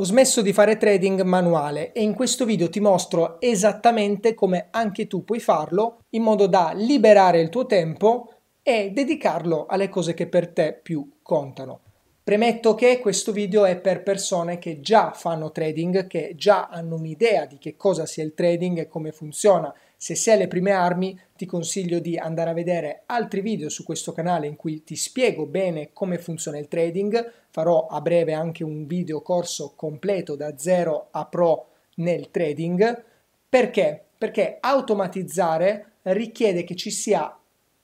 Ho smesso di fare trading manuale e in questo video ti mostro esattamente come anche tu puoi farlo in modo da liberare il tuo tempo e dedicarlo alle cose che per te più contano. Premetto che questo video è per persone che già fanno trading, che già hanno un'idea di che cosa sia il trading e come funziona se sei alle prime armi ti consiglio di andare a vedere altri video su questo canale in cui ti spiego bene come funziona il trading, farò a breve anche un video corso completo da zero a pro nel trading. Perché? Perché automatizzare richiede che ci sia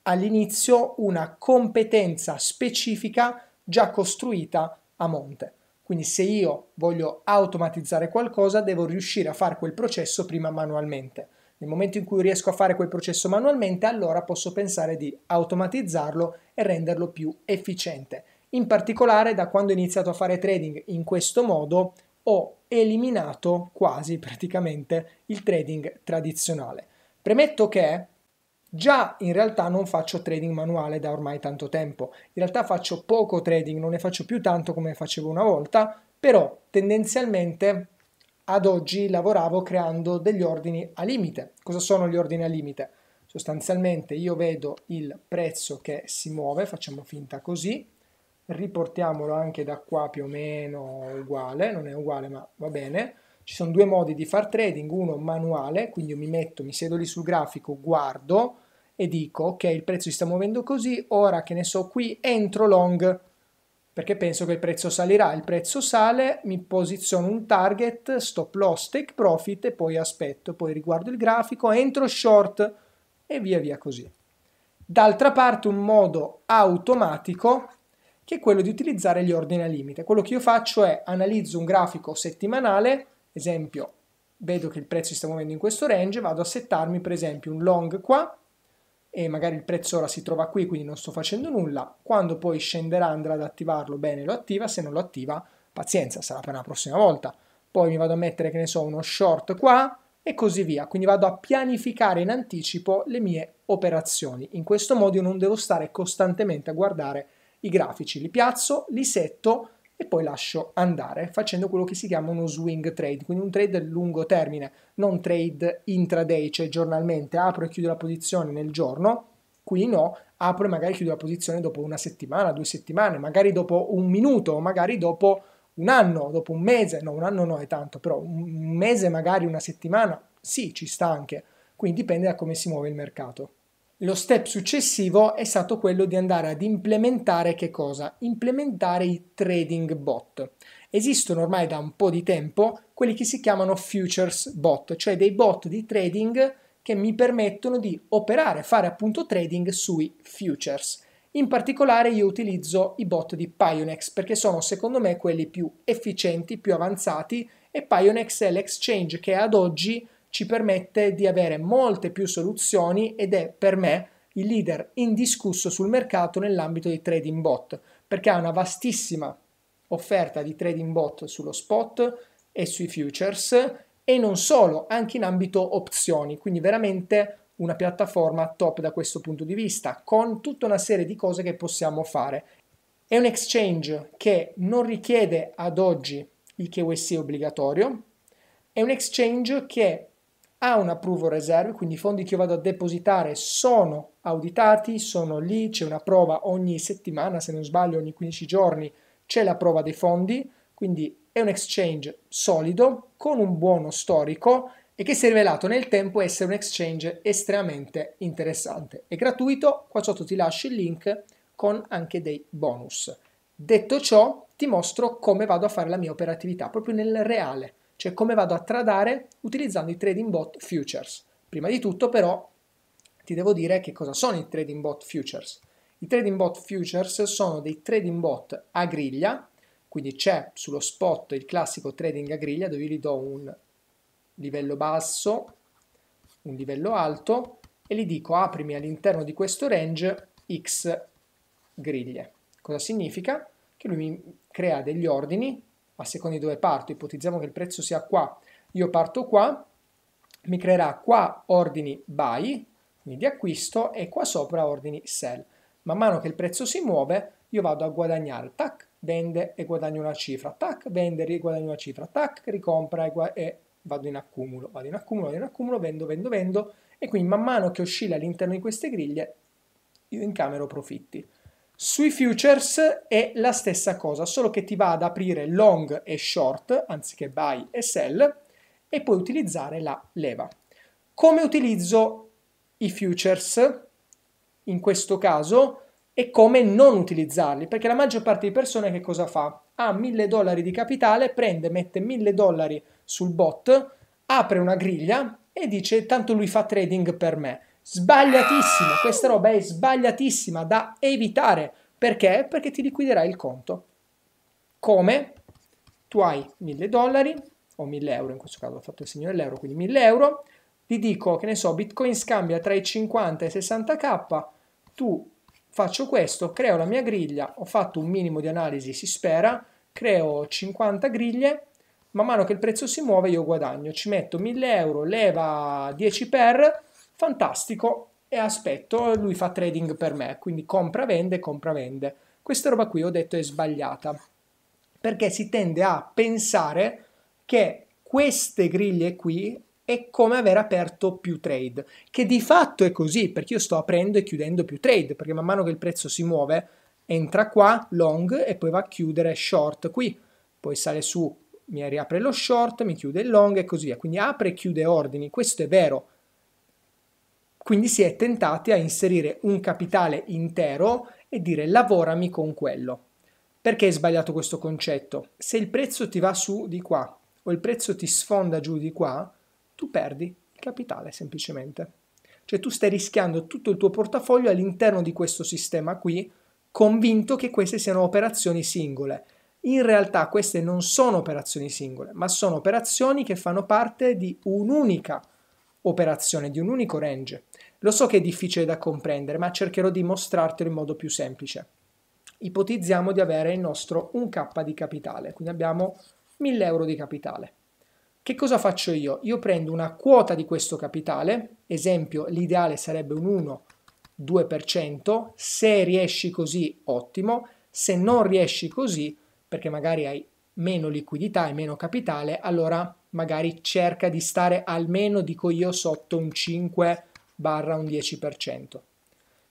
all'inizio una competenza specifica già costruita a monte. Quindi se io voglio automatizzare qualcosa devo riuscire a fare quel processo prima manualmente. Nel momento in cui riesco a fare quel processo manualmente, allora posso pensare di automatizzarlo e renderlo più efficiente. In particolare, da quando ho iniziato a fare trading in questo modo, ho eliminato quasi praticamente il trading tradizionale. Premetto che Già in realtà non faccio trading manuale da ormai tanto tempo, in realtà faccio poco trading, non ne faccio più tanto come facevo una volta, però tendenzialmente ad oggi lavoravo creando degli ordini a limite. Cosa sono gli ordini a limite? Sostanzialmente io vedo il prezzo che si muove, facciamo finta così, riportiamolo anche da qua più o meno uguale, non è uguale ma va bene. Ci sono due modi di far trading, uno manuale, quindi io mi metto, mi siedo lì sul grafico, guardo e dico ok il prezzo si sta muovendo così, ora che ne so qui entro long perché penso che il prezzo salirà, il prezzo sale, mi posiziono un target, stop loss, take profit e poi aspetto, poi riguardo il grafico, entro short e via via così. D'altra parte un modo automatico che è quello di utilizzare gli ordini a limite. Quello che io faccio è analizzo un grafico settimanale, esempio vedo che il prezzo si sta muovendo in questo range, vado a settarmi per esempio un long qua, e magari il prezzo ora si trova qui, quindi non sto facendo nulla. Quando poi scenderà andrà ad attivarlo, bene, lo attiva, se non lo attiva, pazienza, sarà per la prossima volta. Poi mi vado a mettere, che ne so, uno short qua e così via. Quindi vado a pianificare in anticipo le mie operazioni. In questo modo io non devo stare costantemente a guardare i grafici, li piazzo, li setto e poi lascio andare facendo quello che si chiama uno swing trade, quindi un trade a lungo termine, non trade intraday, cioè giornalmente apro e chiudo la posizione nel giorno, qui no, apro e magari chiudo la posizione dopo una settimana, due settimane, magari dopo un minuto, magari dopo un anno, dopo un mese, no un anno no è tanto, però un mese magari una settimana, sì ci sta anche, quindi dipende da come si muove il mercato. Lo step successivo è stato quello di andare ad implementare che cosa? Implementare i trading bot. Esistono ormai da un po' di tempo quelli che si chiamano futures bot, cioè dei bot di trading che mi permettono di operare, fare appunto trading sui futures. In particolare io utilizzo i bot di Pionex perché sono secondo me quelli più efficienti, più avanzati e Pionex è l'exchange che ad oggi ci permette di avere molte più soluzioni ed è per me il leader indiscusso sul mercato nell'ambito dei trading bot, perché ha una vastissima offerta di trading bot sullo spot e sui futures e non solo, anche in ambito opzioni, quindi veramente una piattaforma top da questo punto di vista, con tutta una serie di cose che possiamo fare. È un exchange che non richiede ad oggi il KYC obbligatorio, è un exchange che ha un approvo reserve, quindi i fondi che io vado a depositare sono auditati, sono lì, c'è una prova ogni settimana, se non sbaglio ogni 15 giorni c'è la prova dei fondi, quindi è un exchange solido, con un buono storico e che si è rivelato nel tempo essere un exchange estremamente interessante. È gratuito, qua sotto ti lascio il link con anche dei bonus. Detto ciò, ti mostro come vado a fare la mia operatività proprio nel reale cioè come vado a tradare utilizzando i trading bot futures. Prima di tutto però ti devo dire che cosa sono i trading bot futures. I trading bot futures sono dei trading bot a griglia, quindi c'è sullo spot il classico trading a griglia dove io gli do un livello basso, un livello alto e gli dico aprimi all'interno di questo range x griglie. Cosa significa? Che lui mi crea degli ordini a seconda di dove parto, ipotizziamo che il prezzo sia qua, io parto qua, mi creerà qua ordini buy, quindi di acquisto, e qua sopra ordini sell. Man mano che il prezzo si muove, io vado a guadagnare, tac, vende e guadagno una cifra, tac, vende e guadagno una cifra, tac, ricompra e, e vado in accumulo, vado in accumulo, vado in accumulo, vendo, vendo, vendo, e quindi man mano che oscilla all'interno di queste griglie, io incamero profitti. Sui futures è la stessa cosa, solo che ti va ad aprire long e short anziché buy e sell e puoi utilizzare la leva. Come utilizzo i futures in questo caso e come non utilizzarli? Perché la maggior parte di persone che cosa fa? Ha 1000 dollari di capitale, prende, mette 1000 dollari sul bot, apre una griglia e dice tanto lui fa trading per me Sbagliatissimo, questa roba è sbagliatissima da evitare. Perché? Perché ti liquiderà il conto. Come? Tu hai 1000 dollari o 1000 euro, in questo caso ho fatto il segno dell'euro, quindi 1000 euro. Ti dico, che ne so, Bitcoin scambia tra i 50 e i 60k, tu faccio questo, creo la mia griglia, ho fatto un minimo di analisi, si spera, creo 50 griglie, man mano che il prezzo si muove io guadagno, ci metto 1000 euro, leva 10 per, fantastico e aspetto, lui fa trading per me, quindi compra, vende, compra, vende. Questa roba qui ho detto è sbagliata, perché si tende a pensare che queste griglie qui è come aver aperto più trade, che di fatto è così, perché io sto aprendo e chiudendo più trade, perché man mano che il prezzo si muove, entra qua, long, e poi va a chiudere short qui, poi sale su, mi riapre lo short, mi chiude il long e così via, quindi apre e chiude ordini, questo è vero, quindi si è tentati a inserire un capitale intero e dire lavorami con quello. Perché è sbagliato questo concetto? Se il prezzo ti va su di qua o il prezzo ti sfonda giù di qua, tu perdi il capitale semplicemente. Cioè tu stai rischiando tutto il tuo portafoglio all'interno di questo sistema qui, convinto che queste siano operazioni singole. In realtà queste non sono operazioni singole, ma sono operazioni che fanno parte di un'unica operazione operazione di un unico range. Lo so che è difficile da comprendere, ma cercherò di mostrartelo in modo più semplice. Ipotizziamo di avere il nostro 1k di capitale, quindi abbiamo 1000 euro di capitale. Che cosa faccio io? Io prendo una quota di questo capitale, esempio l'ideale sarebbe un 1, 2%, se riesci così ottimo, se non riesci così perché magari hai meno liquidità e meno capitale, allora magari cerca di stare almeno, dico io, sotto un 5 barra un 10%,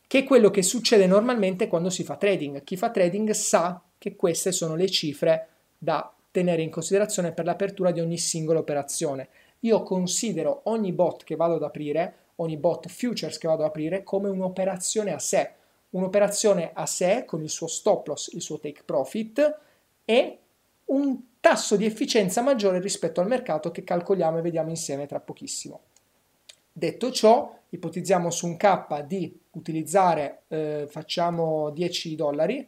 che è quello che succede normalmente quando si fa trading. Chi fa trading sa che queste sono le cifre da tenere in considerazione per l'apertura di ogni singola operazione. Io considero ogni bot che vado ad aprire, ogni bot futures che vado ad aprire, come un'operazione a sé, un'operazione a sé con il suo stop loss, il suo take profit e un tasso di efficienza maggiore rispetto al mercato che calcoliamo e vediamo insieme tra pochissimo. Detto ciò, ipotizziamo su un K di utilizzare, eh, facciamo 10 dollari,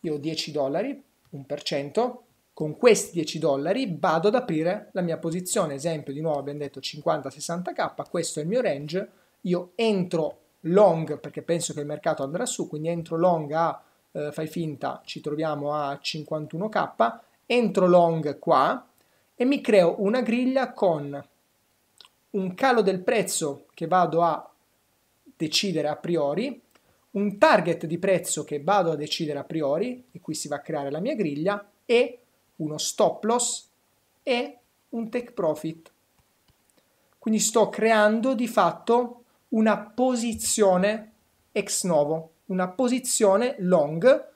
io 10 dollari, 1%, con questi 10 dollari vado ad aprire la mia posizione, esempio di nuovo abbiamo detto 50-60K, questo è il mio range, io entro long perché penso che il mercato andrà su, quindi entro long a, eh, fai finta, ci troviamo a 51K, entro long qua e mi creo una griglia con un calo del prezzo che vado a decidere a priori, un target di prezzo che vado a decidere a priori, e qui si va a creare la mia griglia, e uno stop loss e un take profit. Quindi sto creando di fatto una posizione ex novo, una posizione long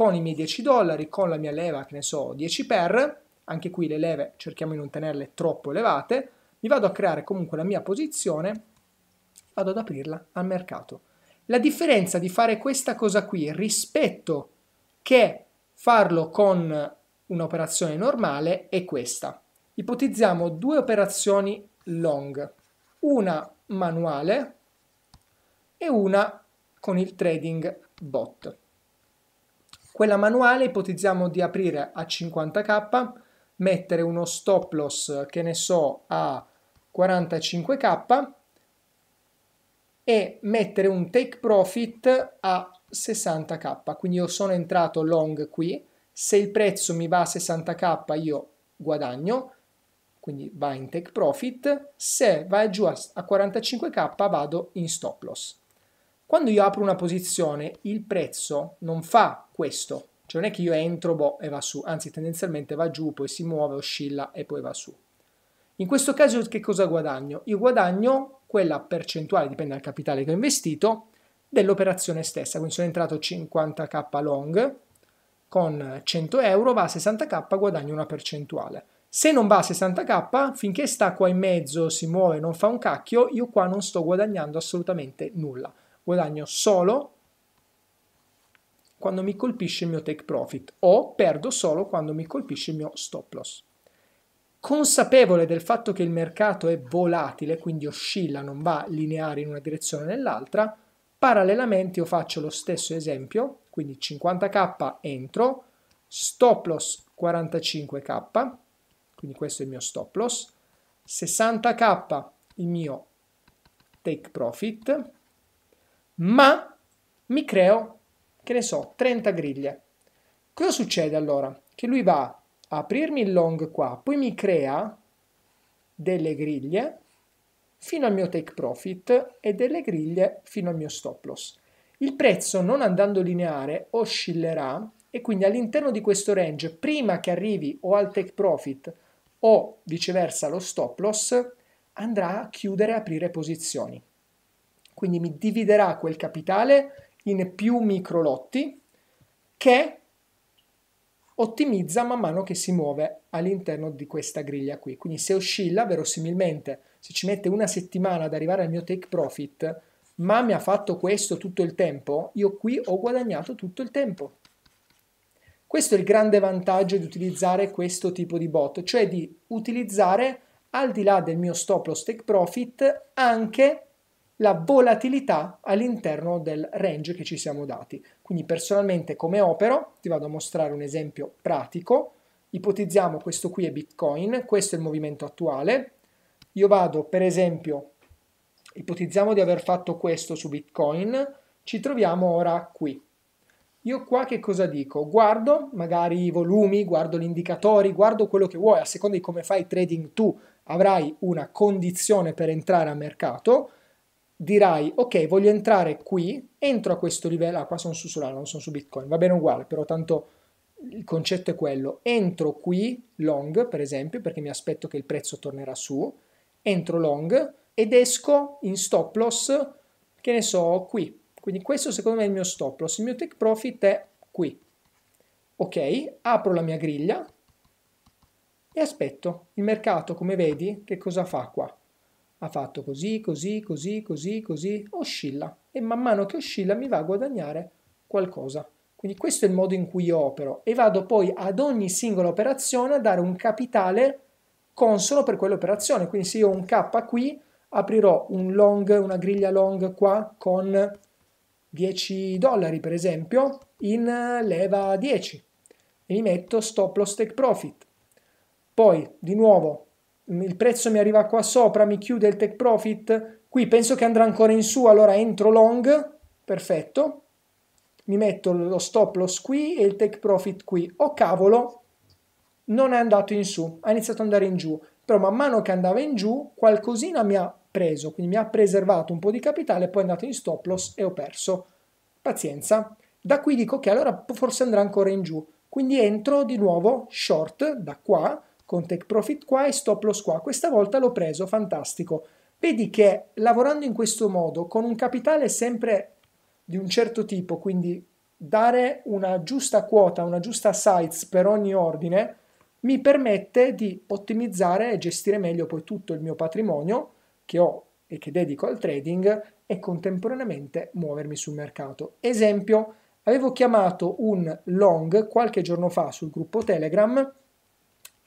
con i miei 10 dollari, con la mia leva, che ne so, 10 per, anche qui le leve cerchiamo di non tenerle troppo elevate, mi vado a creare comunque la mia posizione, vado ad aprirla al mercato. La differenza di fare questa cosa qui rispetto che farlo con un'operazione normale è questa. Ipotizziamo due operazioni long, una manuale e una con il trading bot. Quella manuale ipotizziamo di aprire a 50k, mettere uno stop loss, che ne so, a 45k e mettere un take profit a 60k. Quindi io sono entrato long qui, se il prezzo mi va a 60k io guadagno, quindi va in take profit, se va giù a 45k vado in stop loss. Quando io apro una posizione, il prezzo non fa questo, cioè non è che io entro boh, e va su, anzi tendenzialmente va giù, poi si muove, oscilla e poi va su. In questo caso che cosa guadagno? Io guadagno quella percentuale, dipende dal capitale che ho investito, dell'operazione stessa. Quindi sono entrato 50k long, con 100 euro va a 60k, guadagno una percentuale. Se non va a 60k, finché sta qua in mezzo, si muove, non fa un cacchio, io qua non sto guadagnando assolutamente nulla guadagno solo quando mi colpisce il mio take profit o perdo solo quando mi colpisce il mio stop loss. Consapevole del fatto che il mercato è volatile, quindi oscilla, non va lineare in una direzione o nell'altra, parallelamente io faccio lo stesso esempio, quindi 50k entro, stop loss 45k, quindi questo è il mio stop loss, 60k il mio take profit, ma mi creo, che ne so, 30 griglie. Cosa succede allora? Che lui va a aprirmi il long qua, poi mi crea delle griglie fino al mio take profit e delle griglie fino al mio stop loss. Il prezzo non andando lineare oscillerà e quindi all'interno di questo range prima che arrivi o al take profit o viceversa allo stop loss andrà a chiudere e aprire posizioni quindi mi dividerà quel capitale in più micro lotti che ottimizza man mano che si muove all'interno di questa griglia qui. Quindi se oscilla, verosimilmente, se ci mette una settimana ad arrivare al mio take profit, ma mi ha fatto questo tutto il tempo, io qui ho guadagnato tutto il tempo. Questo è il grande vantaggio di utilizzare questo tipo di bot, cioè di utilizzare al di là del mio stop loss take profit anche la volatilità all'interno del range che ci siamo dati. Quindi personalmente come opero, ti vado a mostrare un esempio pratico, ipotizziamo questo qui è Bitcoin, questo è il movimento attuale, io vado per esempio, ipotizziamo di aver fatto questo su Bitcoin, ci troviamo ora qui. Io qua che cosa dico? Guardo magari i volumi, guardo gli indicatori, guardo quello che vuoi, a seconda di come fai trading tu avrai una condizione per entrare a mercato, dirai ok voglio entrare qui, entro a questo livello, ah qua sono su Solana, non sono su Bitcoin, va bene uguale, però tanto il concetto è quello, entro qui long per esempio perché mi aspetto che il prezzo tornerà su, entro long ed esco in stop loss che ne so qui, quindi questo secondo me è il mio stop loss, il mio take profit è qui, ok, apro la mia griglia e aspetto il mercato come vedi che cosa fa qua, ha fatto così, così, così, così, così, oscilla e man mano che oscilla mi va a guadagnare qualcosa. Quindi questo è il modo in cui io opero e vado poi ad ogni singola operazione a dare un capitale consono per quell'operazione. Quindi se io ho un K qui, aprirò un long, una griglia long qua con 10 dollari per esempio in eh, leva 10 e mi metto stop loss take profit. Poi di nuovo il prezzo mi arriva qua sopra, mi chiude il take profit, qui penso che andrà ancora in su, allora entro long, perfetto, mi metto lo stop loss qui e il take profit qui, oh cavolo, non è andato in su, ha iniziato ad andare in giù, però man mano che andava in giù qualcosina mi ha preso, quindi mi ha preservato un po' di capitale, poi è andato in stop loss e ho perso, pazienza, da qui dico che allora forse andrà ancora in giù, quindi entro di nuovo short da qua, con take profit qua e stop loss qua. Questa volta l'ho preso, fantastico. Vedi che lavorando in questo modo, con un capitale sempre di un certo tipo, quindi dare una giusta quota, una giusta size per ogni ordine, mi permette di ottimizzare e gestire meglio poi tutto il mio patrimonio che ho e che dedico al trading e contemporaneamente muovermi sul mercato. Esempio, avevo chiamato un long qualche giorno fa sul gruppo Telegram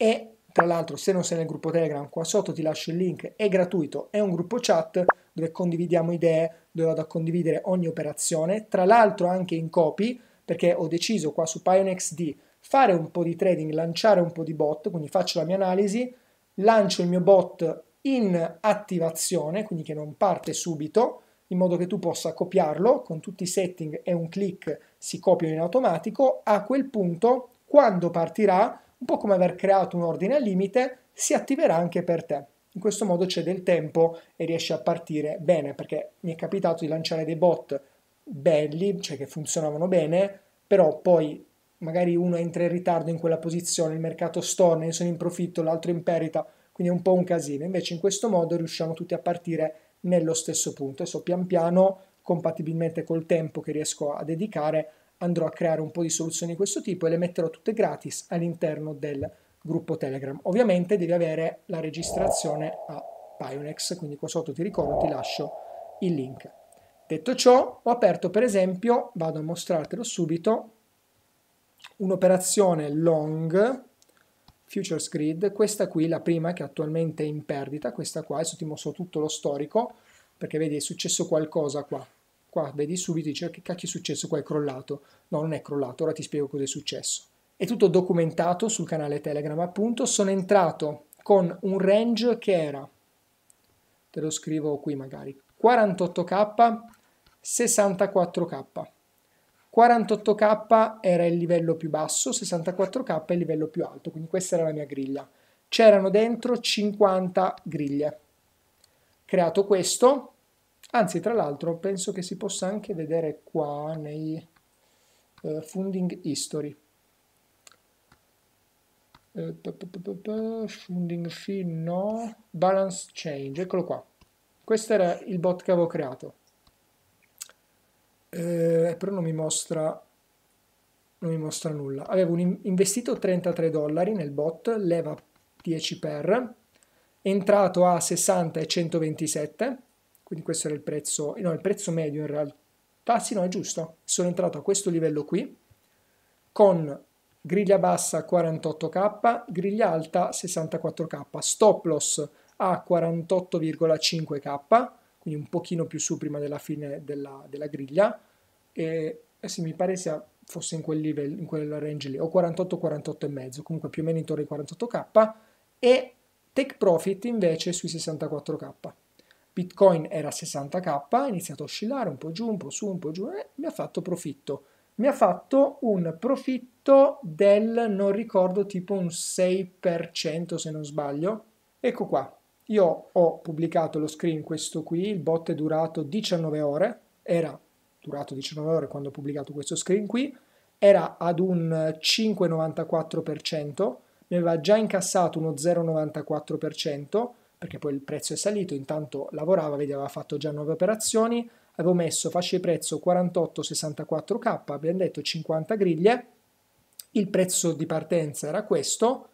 e tra l'altro se non sei nel gruppo Telegram qua sotto ti lascio il link, è gratuito, è un gruppo chat dove condividiamo idee, dove vado a condividere ogni operazione, tra l'altro anche in copy perché ho deciso qua su Pionex di fare un po' di trading, lanciare un po' di bot, quindi faccio la mia analisi, lancio il mio bot in attivazione, quindi che non parte subito, in modo che tu possa copiarlo con tutti i setting e un clic si copiano in automatico, a quel punto quando partirà un po' come aver creato un ordine al limite, si attiverà anche per te. In questo modo c'è del tempo e riesci a partire bene, perché mi è capitato di lanciare dei bot belli, cioè che funzionavano bene, però poi magari uno entra in ritardo in quella posizione, il mercato storna, io sono in profitto, l'altro in perita, quindi è un po' un casino. Invece in questo modo riusciamo tutti a partire nello stesso punto. Adesso pian piano, compatibilmente col tempo che riesco a dedicare, andrò a creare un po' di soluzioni di questo tipo e le metterò tutte gratis all'interno del gruppo Telegram. Ovviamente devi avere la registrazione a Pionex, quindi qua sotto ti ricordo, ti lascio il link. Detto ciò, ho aperto per esempio, vado a mostrartelo subito, un'operazione long futures grid, questa qui la prima che attualmente è in perdita, questa qua, adesso ti mostro tutto lo storico, perché vedi è successo qualcosa qua, qua vedi subito dice cioè che cacchio è successo, qua è crollato, no non è crollato, ora ti spiego cosa è successo. È tutto documentato sul canale Telegram appunto, sono entrato con un range che era, te lo scrivo qui magari, 48k, 64k. 48k era il livello più basso, 64k è il livello più alto, quindi questa era la mia griglia. C'erano dentro 50 griglie. Creato questo, Anzi, tra l'altro, penso che si possa anche vedere qua nei uh, funding history. Eh, funding fee no, balance change, eccolo qua. Questo era il bot che avevo creato. Eh, però non mi mostra non mi mostra nulla. Avevo investito 33 dollari nel bot, leva 10 per, entrato a 60 e 127 quindi questo era il prezzo, no, il prezzo medio in realtà, ah sì no, è giusto. Sono entrato a questo livello qui con griglia bassa 48k, griglia alta 64k, stop loss a 48,5k, quindi un pochino più su prima della fine della, della griglia, e, se mi pare sia fosse in quel livello, in quel range lì, o 48, 48,5, comunque più o meno intorno ai 48k, e take profit invece sui 64k. Bitcoin era 60k, ha iniziato a oscillare un po' giù, un po' su, un po' giù e eh, mi ha fatto profitto. Mi ha fatto un profitto del, non ricordo, tipo un 6% se non sbaglio. Ecco qua, io ho pubblicato lo screen questo qui, il bot è durato 19 ore, era durato 19 ore quando ho pubblicato questo screen qui, era ad un 5,94%, mi aveva già incassato uno 0,94%, perché poi il prezzo è salito, intanto lavorava, vedi aveva fatto già 9 operazioni, avevo messo fasce prezzo 48-64k, abbiamo detto 50 griglie, il prezzo di partenza era questo,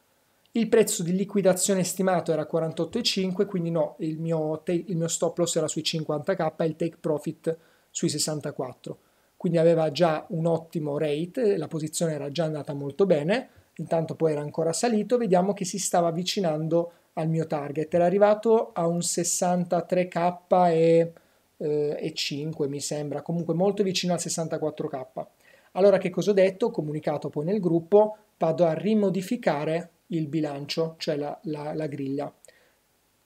il prezzo di liquidazione stimato era 48,5, quindi no, il mio, il mio stop loss era sui 50k e il take profit sui 64. Quindi aveva già un ottimo rate, la posizione era già andata molto bene, intanto poi era ancora salito, vediamo che si stava avvicinando al mio target. Era arrivato a un 63k e, eh, e 5 mi sembra, comunque molto vicino al 64k. Allora che cosa ho detto? Comunicato poi nel gruppo, vado a rimodificare il bilancio, cioè la, la, la griglia,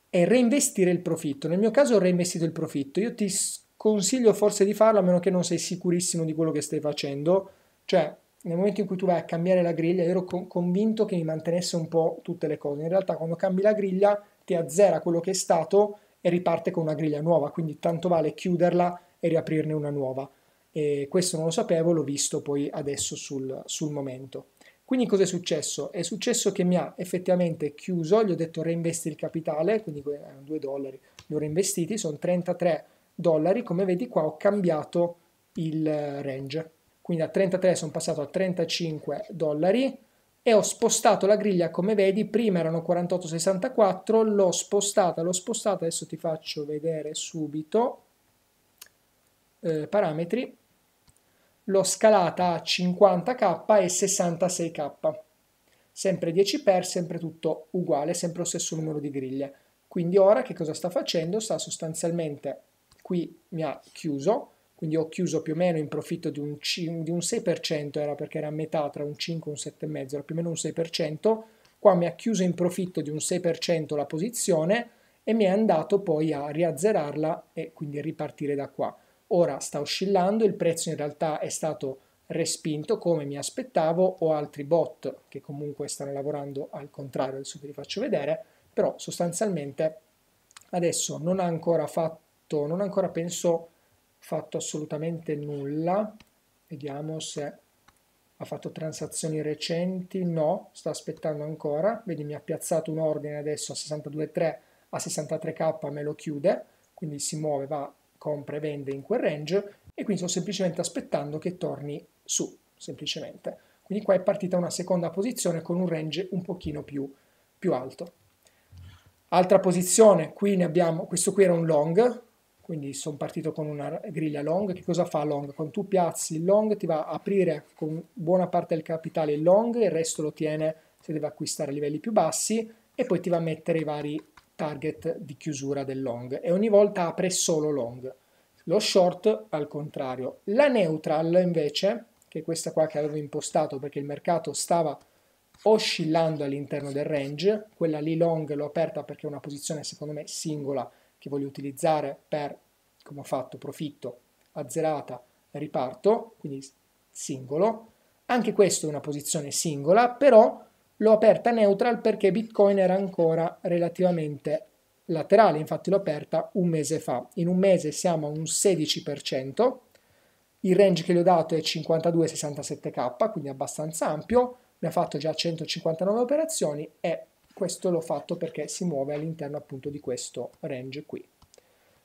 e reinvestire il profitto. Nel mio caso ho reinvestito il profitto, io ti consiglio forse di farlo a meno che non sei sicurissimo di quello che stai facendo, cioè nel momento in cui tu vai a cambiare la griglia, io ero co- convinto che mi mantenesse un po' tutte le cose. In realtà, quando cambi la griglia, ti azzera quello che è stato e riparte con una griglia nuova. Quindi, tanto vale chiuderla e riaprirne una nuova. E questo non lo sapevo, l'ho visto poi adesso sul, sul momento. Quindi, cosa è successo? È successo che mi ha effettivamente chiuso, gli ho detto reinvesti il capitale, quindi erano 2 dollari, li ho reinvestiti, sono 33 dollari. Come vedi qua, ho cambiato il eh, range quindi da 33 sono passato a 35 dollari e ho spostato la griglia come vedi prima erano 48,64 l'ho spostata l'ho spostata adesso ti faccio vedere subito eh, parametri l'ho scalata a 50k e 66k sempre 10 per, sempre tutto uguale sempre lo stesso numero di griglie quindi ora che cosa sta facendo sta sostanzialmente qui mi ha chiuso quindi ho chiuso più o meno in profitto di un, di un 6%, era perché era a metà tra un 5 e un 7,5, era più o meno un 6%, qua mi ha chiuso in profitto di un 6% la posizione e mi è andato poi a riazzerarla e quindi ripartire da qua. Ora sta oscillando, il prezzo in realtà è stato respinto come mi aspettavo, ho altri bot che comunque stanno lavorando al contrario, adesso vi faccio vedere, però sostanzialmente adesso non ha ancora fatto, non ha ancora penso fatto assolutamente nulla, vediamo se ha fatto transazioni recenti, no, sta aspettando ancora, vedi mi ha piazzato un ordine adesso a 62.3, a 63k me lo chiude, quindi si muove, va, compra e vende in quel range e quindi sto semplicemente aspettando che torni su, semplicemente. Quindi qua è partita una seconda posizione con un range un pochino più, più alto. Altra posizione, qui ne abbiamo, questo qui era un long, quindi sono partito con una griglia long, che cosa fa long? Quando tu piazzi il long ti va a aprire con buona parte del capitale il long, il resto lo tiene se deve acquistare a livelli più bassi e poi ti va a mettere i vari target di chiusura del long e ogni volta apre solo long. Lo short al contrario. La neutral invece, che è questa qua che avevo impostato perché il mercato stava oscillando all'interno del range, quella lì long l'ho aperta perché è una posizione secondo me singola che voglio utilizzare per, come ho fatto, profitto, azzerata, riparto, quindi singolo. Anche questa è una posizione singola, però l'ho aperta neutral perché Bitcoin era ancora relativamente laterale, infatti l'ho aperta un mese fa. In un mese siamo a un 16%, il range che gli ho dato è 52-67k, quindi abbastanza ampio, ne ha fatto già 159 operazioni e questo l'ho fatto perché si muove all'interno appunto di questo range qui.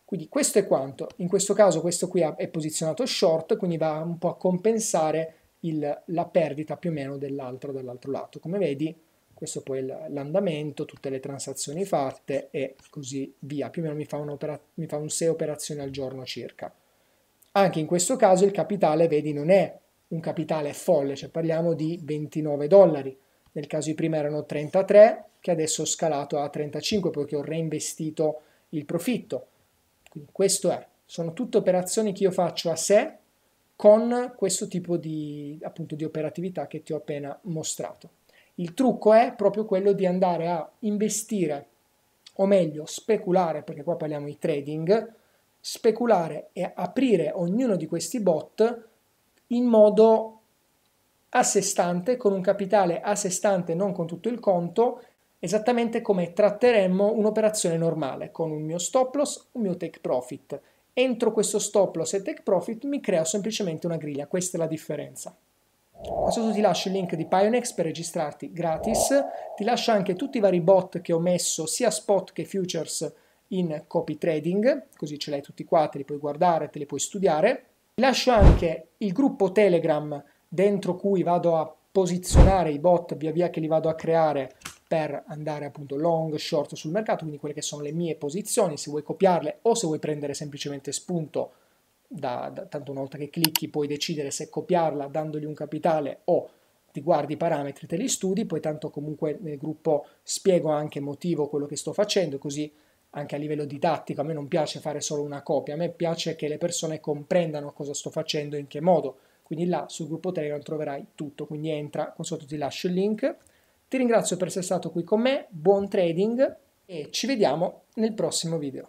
Quindi questo è quanto, in questo caso questo qui è posizionato short, quindi va un po' a compensare il, la perdita più o meno dell'altro dall'altro lato. Come vedi questo poi è l'andamento, tutte le transazioni fatte e così via, più o meno mi fa, mi fa un 6 operazioni al giorno circa. Anche in questo caso il capitale, vedi, non è un capitale folle, cioè parliamo di 29 dollari, nel caso di prima erano 33, che adesso ho scalato a 35 poiché ho reinvestito il profitto. Quindi questo è, sono tutte operazioni che io faccio a sé con questo tipo di, appunto, di operatività che ti ho appena mostrato. Il trucco è proprio quello di andare a investire, o meglio speculare, perché qua parliamo di trading, speculare e aprire ognuno di questi bot in modo a sé stante con un capitale a sé stante non con tutto il conto, esattamente come tratteremmo un'operazione normale con un mio stop loss, un mio take profit. Entro questo stop loss e take profit mi creo semplicemente una griglia, questa è la differenza. Qua sotto ti lascio il link di Pionex per registrarti gratis, ti lascio anche tutti i vari bot che ho messo sia spot che futures in copy trading, così ce l'hai tutti qua, te li puoi guardare, te li puoi studiare. Ti lascio anche il gruppo Telegram dentro cui vado a posizionare i bot via via che li vado a creare per andare appunto long, short sul mercato, quindi quelle che sono le mie posizioni, se vuoi copiarle o se vuoi prendere semplicemente spunto, da, da, tanto una volta che clicchi puoi decidere se copiarla dandogli un capitale o ti guardi i parametri, te li studi, poi tanto comunque nel gruppo spiego anche motivo quello che sto facendo, così anche a livello didattico a me non piace fare solo una copia, a me piace che le persone comprendano cosa sto facendo, e in che modo, quindi là sul gruppo Telegram troverai tutto, quindi entra, con sotto ti lascio il link. Ti ringrazio per essere stato qui con me, buon trading e ci vediamo nel prossimo video.